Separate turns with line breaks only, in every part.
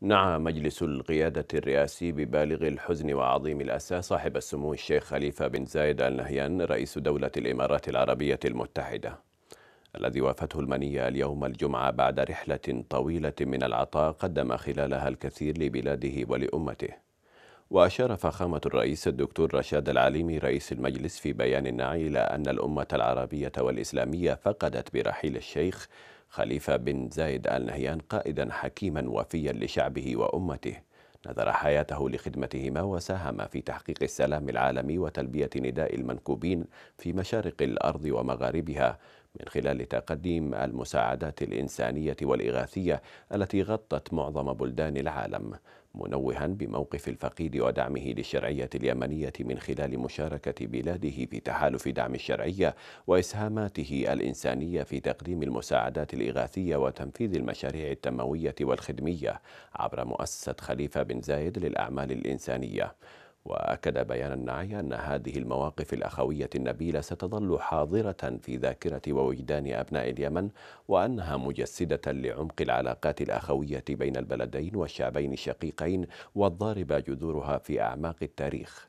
نعى مجلس القيادة الرئاسي ببالغ الحزن وعظيم الأسى صاحب السمو الشيخ خليفة بن زايد آل نهيان رئيس دولة الإمارات العربية المتحدة الذي وافته المنية اليوم الجمعة بعد رحلة طويلة من العطاء قدم خلالها الكثير لبلاده ولأمته وأشار فخامة الرئيس الدكتور رشاد العليمي رئيس المجلس في بيان إلى أن الأمة العربية والإسلامية فقدت برحيل الشيخ خليفة بن زايد آل نهيان قائدا حكيما وفيا لشعبه وأمته نذر حياته لخدمتهما وساهم في تحقيق السلام العالمي وتلبية نداء المنكوبين في مشارق الأرض ومغاربها من خلال تقديم المساعدات الإنسانية والإغاثية التي غطت معظم بلدان العالم منوها بموقف الفقيد ودعمه للشرعية اليمنية من خلال مشاركة بلاده في تحالف دعم الشرعية وإسهاماته الإنسانية في تقديم المساعدات الإغاثية وتنفيذ المشاريع التنموية والخدمية عبر مؤسسة خليفة بن زايد للأعمال الإنسانية وأكد بيان النعي أن هذه المواقف الأخوية النبيلة ستظل حاضرة في ذاكرة ووجدان أبناء اليمن وأنها مجسدة لعمق العلاقات الأخوية بين البلدين والشعبين الشقيقين والضاربة جذورها في أعماق التاريخ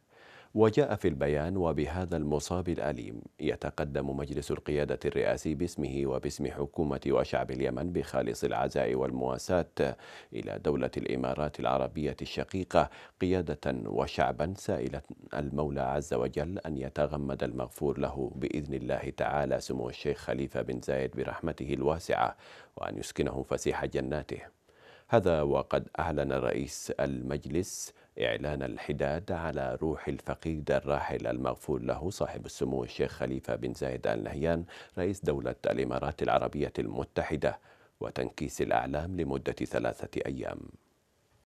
وجاء في البيان وبهذا المصاب الأليم يتقدم مجلس القيادة الرئاسي باسمه وباسم حكومة وشعب اليمن بخالص العزاء والمواساة إلى دولة الإمارات العربية الشقيقة قيادة وشعبا سائلا المولى عز وجل أن يتغمد المغفور له بإذن الله تعالى سمو الشيخ خليفة بن زايد برحمته الواسعة وأن يسكنه فسيح جناته هذا وقد أعلن رئيس المجلس إعلان الحداد على روح الفقيد الراحل المغفور له صاحب السمو الشيخ خليفة بن زايد آل نهيان رئيس دولة الإمارات العربية المتحدة وتنكيس الأعلام لمدة ثلاثة أيام